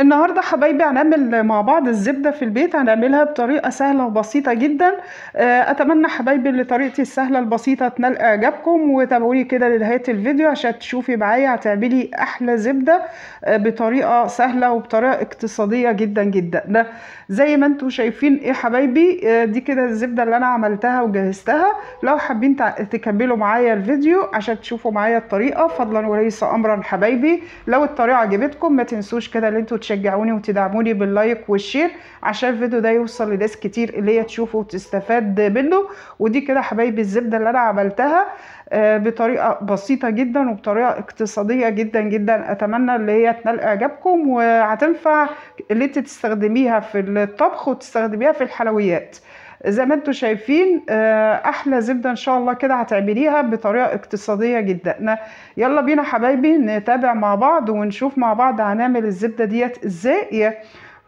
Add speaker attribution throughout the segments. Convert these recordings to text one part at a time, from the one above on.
Speaker 1: النهاردة حبايبي هنعمل مع بعض الزبدة في البيت هنعملها بطريقة سهلة وبسيطة جدا آه، أتمنى حبايبي اللي طريقتي السهلة البسيطة تنال إعجابكم وتابعوني كده لنهاية الفيديو عشان تشوفي معايا هتعملي أحلى زبدة آه، بطريقة سهلة وبطريقة اقتصادية جدا جدا ده زي ما انتم شايفين إيه حبايبي آه، دي كده الزبدة اللي أنا عملتها وجهزتها لو حابين تكملوا معايا الفيديو عشان تشوفوا معايا الطريقة فضلا وليس أمرا حبايبي لو الطريقة عجبتكم ما تنسوش كده اللي انتم وتشجعوني وتدعموني باللايك والشير عشان الفيديو ده يوصل لناس كتير اللي هي تشوفه وتستفاد منه ودي كده حبايبي الزبده اللي انا عملتها آه، بطريقه بسيطه جدا وبطريقه اقتصاديه جدا جدا اتمنى اللي هي تنال اعجابكم وهتنفع اللي انت تستخدميها في الطبخ وتستخدميها في الحلويات زي ما انتم شايفين آه، احلى زبده ان شاء الله كده هتعمليها بطريقه اقتصاديه جدا يلا بينا حبايبي نتابع مع بعض ونشوف مع بعض هنعمل الزبده ديت ازاي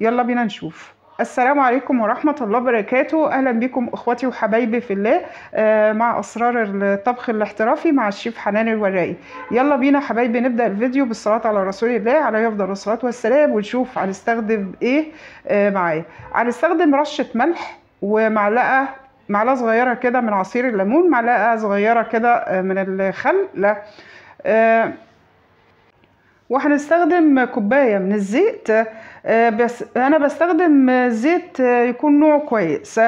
Speaker 1: يلا بينا نشوف السلام عليكم ورحمة الله وبركاته أهلا بكم أخواتي وحبايبي في الله آه، مع أسرار الطبخ الاحترافي مع الشيف حنان الوراقي يلا بينا حبايبي نبدأ الفيديو بالصلاة على رسول الله عليه أفضل الصلاة والسلام ونشوف هنستخدم إيه آه، معايا هنستخدم رشة ملح ومعلقه معلقه صغيره كده من عصير الليمون معلقه صغيره كده آه، من الخل لا آه وهنستخدم كوباية من الزيت آه، بس أنا بستخدم زيت يكون نوعه كويس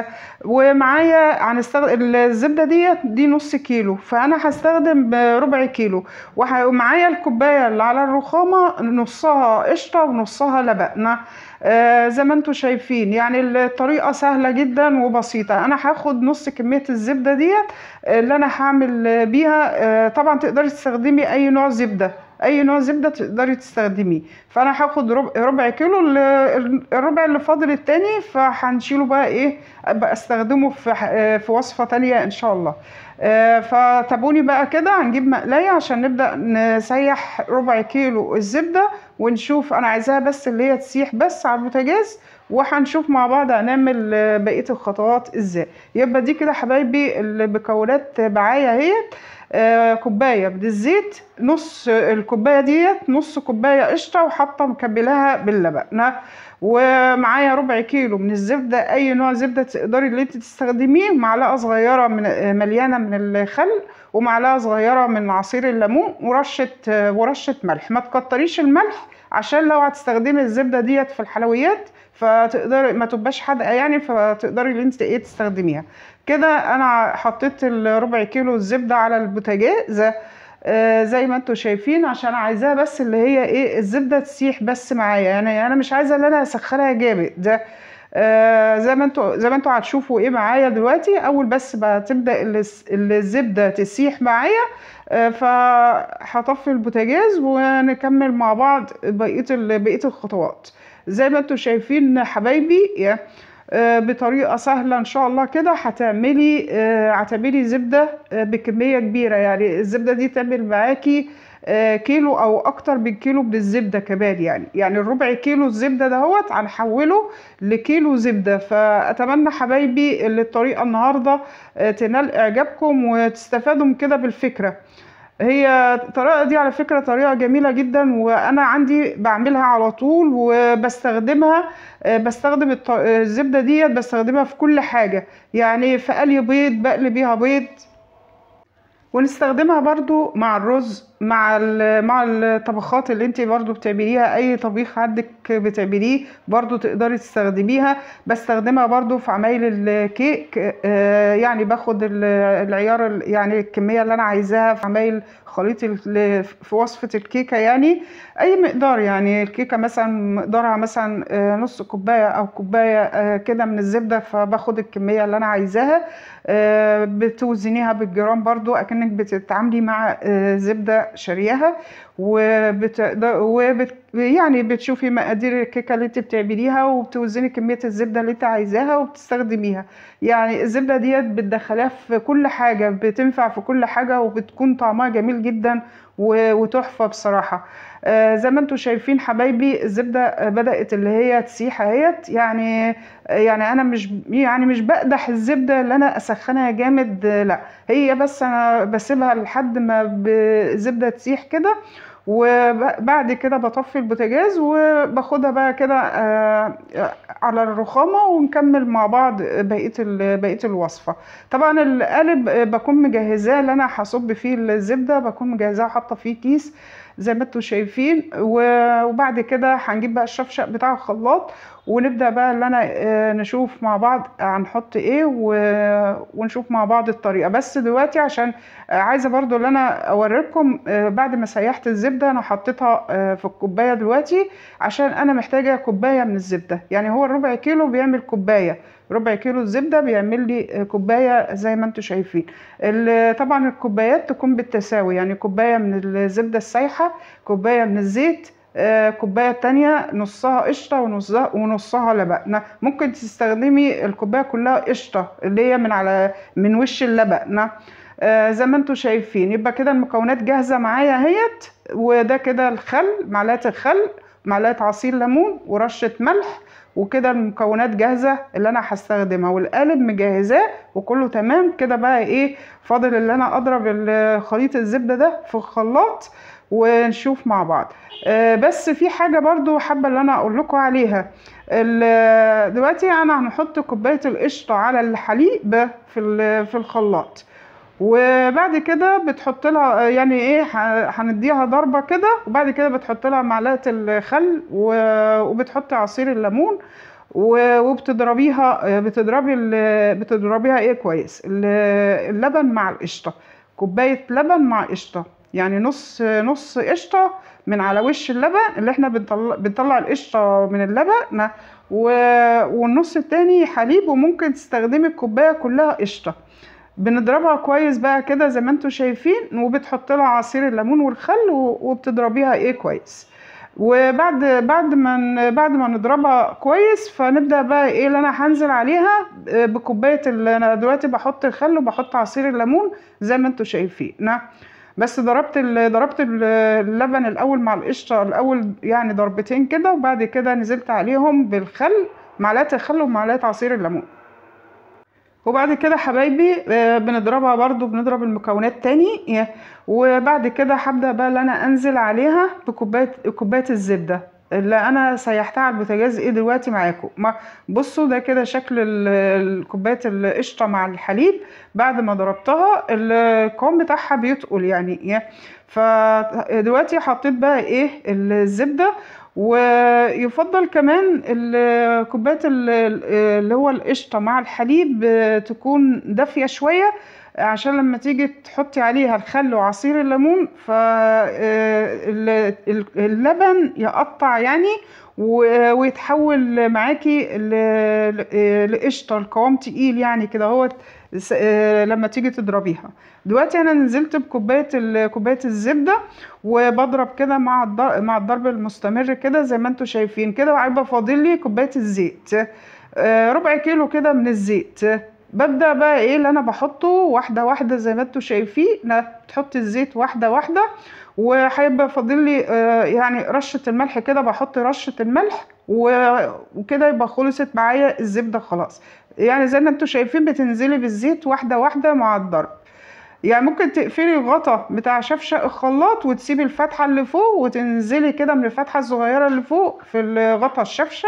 Speaker 1: ومعايا هنستخدم الزبدة ديت دي نص كيلو فأنا هستخدم ربع كيلو ومعايا الكوباية اللي على الرخامة نصها قشطة ونصها لبن آه، زي ما انتم شايفين يعني الطريقة سهلة جدا وبسيطة انا هاخد نص كمية الزبدة ديت آه، اللي انا هعمل بيها آه، طبعا تقدري تستخدمي اي نوع زبدة اي نوع زبده تقدري تستخدميه فانا هاخد ربع, ربع كيلو الربع اللي فاضل التاني فهنشيله بقى ايه ابقى استخدمه في في وصفه تانية ان شاء الله آه، فتابوني بقى كده هنجيب مقلايه عشان نبدا نسيح ربع كيلو الزبده ونشوف انا عايزاها بس اللي هي تسيح بس على البوتاجاز وهنشوف مع بعض هنعمل آه، بقيه الخطوات ازاي يبقى دي كده حبايبي المكونات معايا اهيت آه، كوبايه من الزيت نص الكوبايه ديت نص كوبايه قشطه وحاطه مكملاها باللبن ومعايا ربع كيلو من الزبده اي نوع زبده تقدري اللي انت تستخدميه معلقه صغيره من آه، مليانه من الخل ومعلقه صغيره من عصير الليمون ورشه آه، ورشه ملح ما تكتريش الملح عشان لو هتستخدمي الزبده ديت في الحلويات فتقدري ما تبقاش حادقه يعني فتقدري ان انت ايه تستخدميها كده انا حطيت الربع كيلو الزبده على البوتاجاز آه زي ما انتم شايفين عشان عايزاها بس اللي هي ايه الزبده تسيح بس معايا يعني انا مش عايزه ان انا اسخنها جامد ده آه زي ما انتوا زي ما انتم هتشوفوا ايه معايا دلوقتي اول بس ما تبدا الزبده تسيح معايا آه، فهطفي البوتاجاز ونكمل مع بعض بقيه بقيه الخطوات زي ما انتم شايفين حبايبي آه، بطريقه سهله ان شاء الله كده هتعملي آه، هتعملي زبده آه، بكميه كبيره يعني الزبده دي تعمل معاكي كيلو او اكتر من كيلو من الزبده كمان يعني يعني الربع كيلو الزبده دهوت هنحوله لكيلو زبده فاتمنى حبايبي ان الطريقه النهارده تنال اعجابكم وتستفادوا كده بالفكره هي الطريقة دي على فكرة طريقة جميلة جدا وأنا عندي بعملها على طول وبستخدمها بستخدم الزبدة دي بستخدمها في كل حاجة يعني في قلي بيض بقلي بيها بيض ونستخدمها برضو مع الرز مع مع الطبخات اللي انت برضو بتعمليها اي طبيخ عندك بتعمليه برضو تقدري تستخدميها بستخدمها برضو في عمايل الكيك آه، يعني باخد العيار يعني الكمية اللي انا عايزاها في عمايل خليط في وصفة الكيكة يعني اي مقدار يعني الكيكة مثلا مقدارها مثلا آه، نص كوباية او كوباية آه، كده من الزبدة فباخد الكمية اللي انا عايزاها بتوزنيها بالجرام برضو اكنك بتتعاملي مع زبدة شاريها وبت... وبت... يعني بتشوفي مقادير الكيكه اللي انت بتعمليها وبتوزني كميه الزبده اللي انت عايزاها وبتستخدميها يعني الزبده ديت بتدخليها في كل حاجه بتنفع في كل حاجه وبتكون طعمها جميل جدا وتحفه بصراحه آه زي ما انتم شايفين حبايبي الزبده بدات اللي هي تسيح اهيت يعني يعني انا مش يعني مش بقدح الزبده اللي انا اسخنها جامد لا هي بس انا بسيبها لحد ما الزبده تسيح كده وبعد كده بطفي البوتاجاز وباخدها بقى كده آه، على الرخامه ونكمل مع بعض بقيه بقيه الوصفه طبعا القالب بكون مجهزاه اللي انا هصب فيه الزبده بكون مجهزاه حاطه فيه كيس زي ما انتم شايفين وبعد كده هنجيب بقى الشفشق بتاع الخلاط ونبدا بقى اللي انا آه، نشوف مع بعض هنحط ايه ونشوف مع بعض الطريقه بس دلوقتي عشان عايزه برضو اللي انا اوريكم آه، بعد ما سيحت الزبده انا حطيتها آه، في الكوبايه دلوقتي عشان انا محتاجه كوبايه من الزبده يعني هو الربع كيلو بيعمل كوبايه ربع كيلو الزبده بيعمل لي كوبايه زي ما انتم شايفين طبعا الكوبايات تكون بالتساوي يعني كوبايه من الزبده السايحه كوبايه من الزيت آه، كوباية تانية نصها قشطة ونصها, ونصها لبن ممكن تستخدمي الكوباية كلها قشطة اللي هي من على من وش اللبن آه، زي ما انتم شايفين يبقى كده المكونات جاهزة معايا اهيت وده كده الخل معلقة الخل معلقة عصير ليمون ورشة ملح وكده المكونات جاهزة اللي انا هستخدمها والقالب مجهزاه وكله تمام كده بقى ايه فاضل اللي انا اضرب خليط الزبدة ده في الخلاط ونشوف مع بعض آه بس في حاجة برضو حابة اللي انا اقول لكم عليها دلوقتي انا هنحط كوباية القشطة على الحليب في, في الخلاط وبعد كده بتحط لها يعني ايه هنديها ضربه كده وبعد كده بتحط لها معلقه الخل وبتحط عصير الليمون وبتضربيها بتضربي بتضربيها ايه كويس اللبن مع القشطه كوبايه لبن مع قشطه يعني نص نص قشطه من على وش اللبن اللي احنا بنطلع بنطلع القشطه من اللبن والنص التاني حليب وممكن تستخدمي الكوبايه كلها قشطه بنضربها كويس بقى كده زي ما انتم شايفين وبتحط لها عصير الليمون والخل وبتضربيها ايه كويس وبعد بعد ما بعد ما نضربها كويس فنبدا بقى ايه اللي انا هنزل عليها آه، بكوبايه اللي انا دلوقتي بحط الخل وبحط عصير الليمون زي ما انتم شايفين نعم. بس ضربت ضربت اللبن الاول مع القشطه الاول يعني ضربتين كده وبعد كده نزلت عليهم بالخل معلقه الخل ومعلقه عصير الليمون وبعد كده حبايبي آه، بنضربها برضو بنضرب المكونات تاني وبعد كده هبدا بقى اللي انا انزل عليها بكوبايه كوبايه الزبده اللي انا سيحتها على البوتاجاز ايه دلوقتي معاكم بصوا ده كده شكل كوبايه القشطه مع الحليب بعد ما ضربتها القوام بتاعها بيتقل يعني فدلوقتي حطيت بقى ايه الزبده ويفضل كمان كوبايه اللي هو القشطه مع الحليب آه، تكون دافيه شويه عشان لما تيجي تحطي عليها الخل وعصير الليمون فاللبن آه، يقطع يعني ويتحول معاكي لقشطه القوام تقيل يعني كده اهوت آه، لما تيجي تضربيها دلوقتي انا نزلت بكوبايه كوبايه الزبده وبضرب كده مع مع الضرب المستمر كده زي ما انتم شايفين كده وهيبقى فاضل لي كوبايه الزيت آه، ربع كيلو كده من الزيت ببدأ بقى ايه اللي انا بحطه واحدة واحدة زي ما انتوا شايفين تحط الزيت واحدة واحدة وهيبقى فاضل لي آه، يعني رشة الملح كده بحط رشة الملح وكده يبقى خلصت معايا الزبدة خلاص يعني زي ما انتوا شايفين بتنزلي بالزيت واحدة واحدة مع الضرب يعني ممكن تقفلي الغطا بتاع شفشق الخلاط وتسيبي الفتحة اللي فوق وتنزلي كده من الفتحة الصغيرة اللي فوق في الغطا الشفشق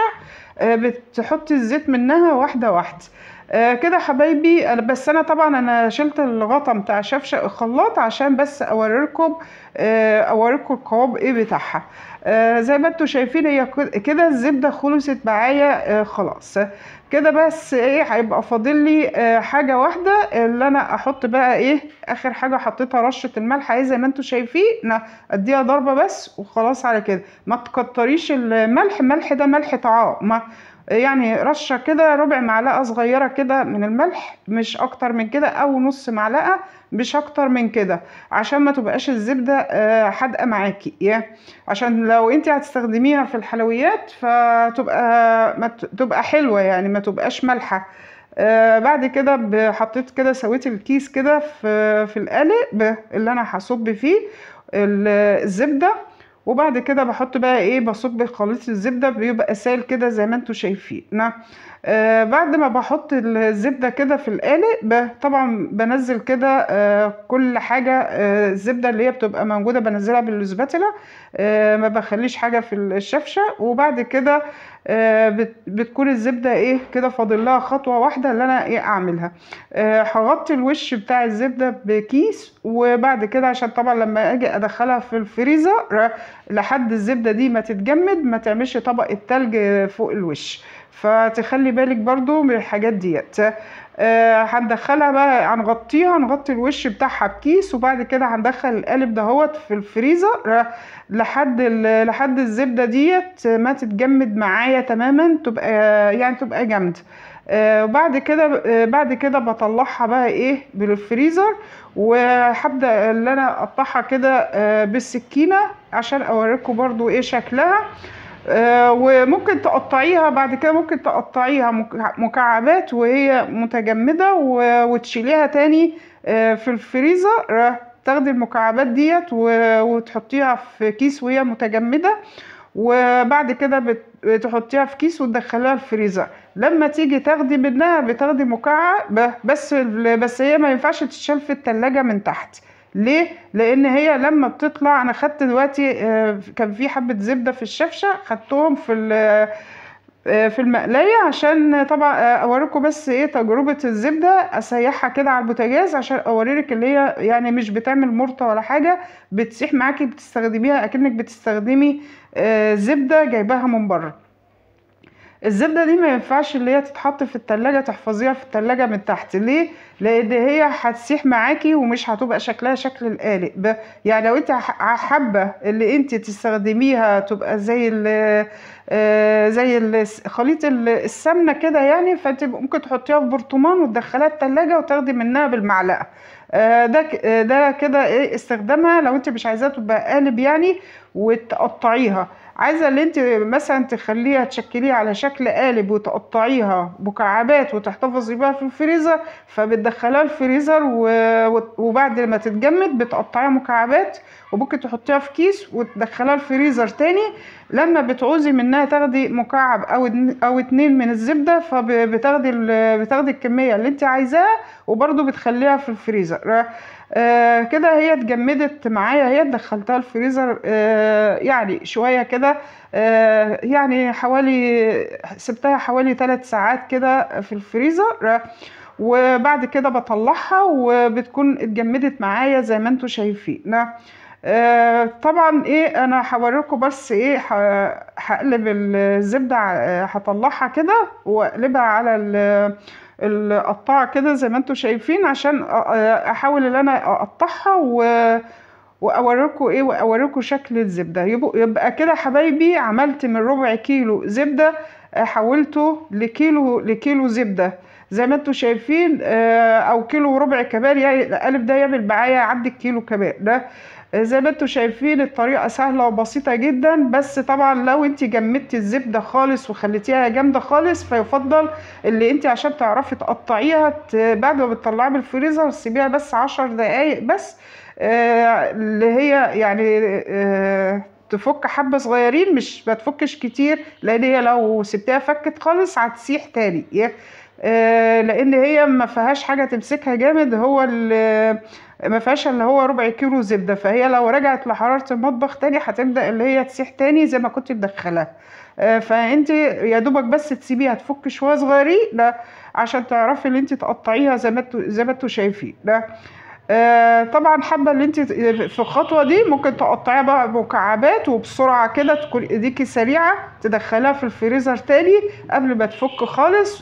Speaker 1: آه، بتحطي الزيت منها واحدة واحدة آه، كده حبايبي بس انا طبعا انا شلت الغطا بتاع شفشق الخلاط عشان بس اوريكم آه، اوريكم القوام ايه بتاعها زي ما انتوا شايفين هي كده الزبده خلصت معايا خلاص كده بس ايه هيبقى فاضل لي آه حاجه واحده اللي انا احط بقى ايه اخر حاجه حطيتها رشه الملح اهي زي ما انتم شايفين اديها ضربه بس وخلاص على كده ما تكتريش الملح الملح ده ملح طعام يعني رشة كده ربع معلقة صغيرة كده من الملح مش أكتر من كده أو نص معلقة مش أكتر من كده عشان ما تبقاش الزبدة آه، حادقة معاكي عشان لو انت هتستخدميها في الحلويات فتبقى ما تبقى حلوة يعني ما تبقاش مالحة آه، بعد كده حطيت كده سويت الكيس كده في في القالب اللي انا هصب فيه الزبده وبعد كده بحط بقى ايه بصب خليط الزبده بيبقى سائل كده زي ما انتوا شايفين نعم. آه، بعد ما بحط الزبدة كده في القالب طبعا بنزل كده آه، كل حاجة آه، الزبدة اللي هي بتبقى موجودة بنزلها بالسباتلا ما بخليش حاجة في الشفشة وبعد كده بتكون الزبدة ايه كده فاضل لها خطوة واحدة اللي انا ايه اعملها هغطي الوش بتاع الزبدة بكيس وبعد كده عشان طبعا لما اجي ادخلها في الفريزر لحد الزبدة دي ما تتجمد ما تعملش طبقة تلج فوق الوش فتخلي بالك برضو من الحاجات ديت آه، هندخلها بقى هنغطيها هنغطي الوش بتاعها بكيس وبعد كده هندخل القالب دهوت في الفريزر آه، لحد لحد الزبده ديت ما تتجمد معايا تماما تبقى يعني تبقى جامده آه، وبعد كده بعد كده بطلعها بقى ايه بالفريزر وهبدا ان انا اقطعها كده بالسكينه عشان اوريكم برضو ايه شكلها آه، وممكن تقطعيها بعد كده ممكن تقطعيها مكعبات وهي متجمدة وتشيليها تاني آه، في الفريزر تاخدي المكعبات ديت وتحطيها في كيس وهي متجمدة وبعد كده بتحطيها في كيس وتدخليها الفريزر لما تيجي تاخدي منها بتاخدي مكعب بس بس هي ما ينفعش تتشال في التلاجة من تحت ليه لان هي لما بتطلع انا خدت دلوقتي آه، كان في حبه زبده في الشفشه خدتهم في آه، في المقلايه عشان طبعا آه، اوريكم بس ايه تجربه الزبده اسيحها كده على البوتاجاز عشان اوريلك اللي هي يعني مش بتعمل مرطه ولا حاجه بتسيح معاكي بتستخدميها اكنك بتستخدمي زبده جايباها من بره الزبدة دي ما ينفعش اللي هي تتحط في التلاجة تحفظيها في التلاجة من تحت ليه؟ لأن هي هتسيح معاكي ومش هتبقى شكلها شكل القالب يعني لو انت حابة اللي انت تستخدميها تبقى زي ال آه، زي خليط السمنة كده يعني فانت ممكن تحطيها في برطمان وتدخلها التلاجة وتاخدي منها بالمعلقة آه، ده آه، ده كده إيه، استخدامها لو انت مش عايزاها تبقى قالب يعني وتقطعيها عايزه اللي انت مثلا تخليها تشكليها على شكل قالب وتقطعيها مكعبات وتحتفظي بيها في الفريزر فبتدخليها الفريزر وبعد ما تتجمد بتقطعيها مكعبات وممكن تحطيها في كيس وتدخليها الفريزر تاني لما بتعوزي منها تاخدي مكعب او او اتنين من الزبده فبتاخدي بتاخدي الكميه اللي انت عايزاها وبرده بتخليها في الفريزر آه كده هي اتجمدت معايا هي دخلتها الفريزر آه يعني شويه كده آه يعني حوالي سبتها حوالي ثلاث ساعات كده في الفريزر آه، وبعد كده بطلعها وبتكون اتجمدت معايا زي ما انتم شايفين آه، آه، طبعا ايه انا هوريكم بس ايه هقلب الزبده آه، هطلعها كده واقلبها على القطاعه كده زي ما انتم شايفين عشان آه، احاول ان انا اقطعها و واوريكم ايه واوريكم شكل الزبده يبقى كده حبايبي عملت من ربع كيلو زبده حولته لكيلو لكيلو زبده زي ما انتم شايفين او كيلو وربع كمان يعني القالب ده يعمل معايا عدي الكيلو كمان ده آه، زي ما انتوا شايفين الطريقه سهله وبسيطه جدا بس طبعا لو انت جمدتي الزبده خالص وخليتيها جامده خالص فيفضل اللي انت عشان تعرفي تقطعيها بعد ما بتطلعيها من الفريزر تسيبيها بس عشر دقايق بس آه، اللي هي يعني آه، تفك حبة صغيرين مش ما تفكش كتير لان هي لو سبتها فكت خالص هتسيح تاني آه، لان هي ما فيهاش حاجه تمسكها جامد هو ما فيهاش اللي هو ربع كيلو زبده فهي لو رجعت لحراره المطبخ تاني هتبدا اللي هي تسيح تاني زي ما كنت مدخلاها آه، فانت يا دوبك بس تسيبيها تفك شويه صغيرين عشان تعرفي ان انت تقطعيها زي ما انتوا زي ما انتوا شايفين ده آه، طبعا حابه اللي انت في الخطوه دي ممكن تقطعيها بقى مكعبات وبسرعه كده تكون ايديكي سريعه تدخلها في الفريزر تاني قبل ما تفك خالص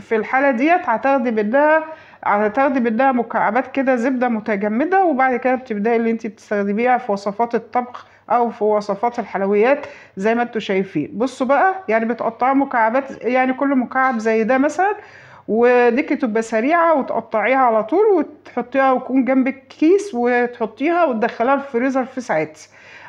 Speaker 1: في الحاله ديت هتاخدي منها هتاخدي منها مكعبات كده زبده متجمده وبعد كده بتبداي اللي انت بتستخدميها في وصفات الطبخ او في وصفات الحلويات زي ما انتوا شايفين بصوا بقى يعني بتقطعي مكعبات يعني كل مكعب زي ده مثلا ودي تبقى سريعه وتقطعيها على طول وتحطيها ويكون جنبك كيس وتحطيها وتدخليها الفريزر في ساعات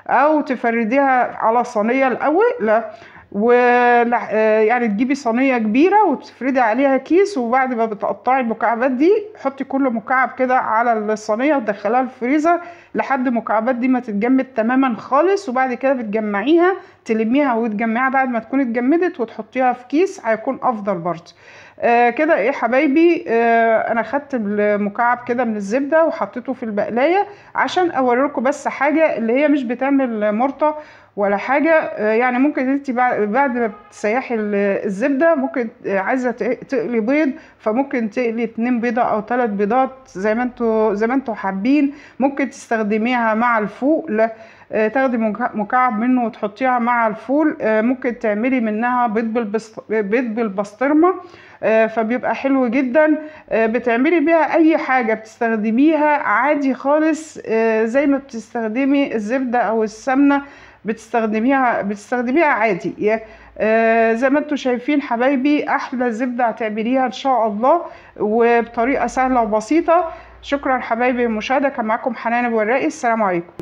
Speaker 1: او تفرديها على صينيه الاول لا ويعني آه، تجيبي صينيه كبيره وتفردي عليها كيس وبعد ما بتقطعي المكعبات دي حطي كل مكعب كده على الصينيه وتدخليها الفريزر لحد المكعبات دي ما تتجمد تماما خالص وبعد كده بتجمعيها تلميها وتجمعيها بعد ما تكون اتجمدت وتحطيها في كيس هيكون افضل برضه آه كده ايه حبايبي آه انا خدت المكعب كده من الزبده وحطيته في البقلايه عشان اوريكم بس حاجه اللي هي مش بتعمل مرطه ولا حاجة آه، يعني ممكن انت بعد ما بتسيحي الزبدة ممكن عايزة تقلي بيض فممكن تقلي اتنين بيضة او ثلاث بيضات زي ما انتوا زي ما انتوا حابين ممكن تستخدميها مع الفوق آه، تاخدي مكعب منه وتحطيها مع الفول آه، ممكن تعملي منها بيض بالبسطرمة فبيبقى حلو جدا بتعملي بيها اي حاجة بتستخدميها عادي خالص زي ما بتستخدمي الزبدة او السمنة بتستخدميها بتستخدميها عادي آه زي ما انتم شايفين حبايبي احلى زبده هتعمليها ان شاء الله وبطريقه سهله وبسيطه شكرا حبايبي المشاهده كان معاكم حنان ابو السلام عليكم